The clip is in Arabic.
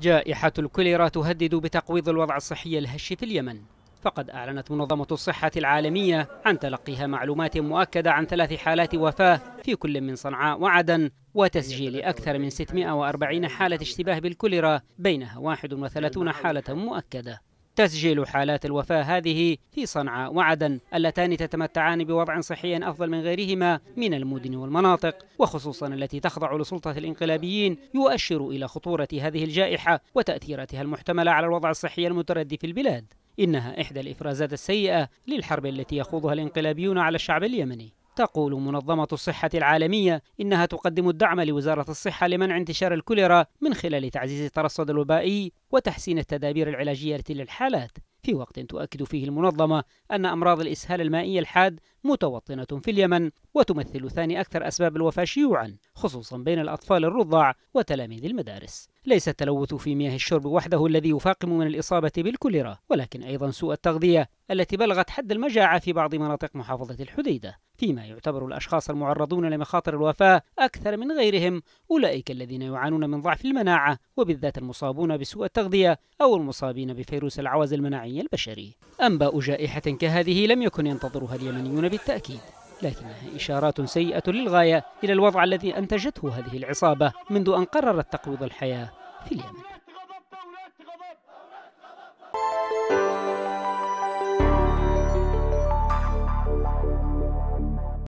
جائحة الكوليرا تهدد بتقويض الوضع الصحي الهش في اليمن فقد أعلنت منظمة الصحة العالمية عن تلقيها معلومات مؤكدة عن ثلاث حالات وفاة في كل من صنعاء وعدن وتسجيل أكثر من 640 حالة اشتباه بالكوليرا بينها 31 حالة مؤكدة تسجيل حالات الوفاة هذه في صنعاء وعدن اللتان تتمتعان بوضع صحي أفضل من غيرهما من المدن والمناطق وخصوصا التي تخضع لسلطة الانقلابيين يؤشر إلى خطورة هذه الجائحة وتأثيراتها المحتملة على الوضع الصحي المتردي في البلاد إنها إحدى الإفرازات السيئة للحرب التي يخوضها الانقلابيون على الشعب اليمني تقول منظمة الصحة العالمية إنها تقدم الدعم لوزارة الصحة لمنع انتشار الكوليرا من خلال تعزيز الترصد الوبائي وتحسين التدابير العلاجية للحالات في وقت تؤكد فيه المنظمة أن أمراض الإسهال المائي الحاد متوطنة في اليمن وتمثل ثاني أكثر أسباب الوفاة شيوعا خصوصا بين الأطفال الرضع وتلاميذ المدارس ليس التلوث في مياه الشرب وحده الذي يفاقم من الإصابة بالكوليرا ولكن أيضا سوء التغذية التي بلغت حد المجاعة في بعض مناطق محافظة الحديدة فيما يعتبر الأشخاص المعرضون لمخاطر الوفاة أكثر من غيرهم أولئك الذين يعانون من ضعف المناعة وبالذات المصابون بسوء التغذية أو المصابين بفيروس العوز المناعي البشري أنباء جائحة كهذه لم يكن ينتظرها اليمنيون بالتأكيد لكنها إشارات سيئة للغاية إلى الوضع الذي أنتجته هذه العصابة منذ أن قررت تقويض الحياة في اليمن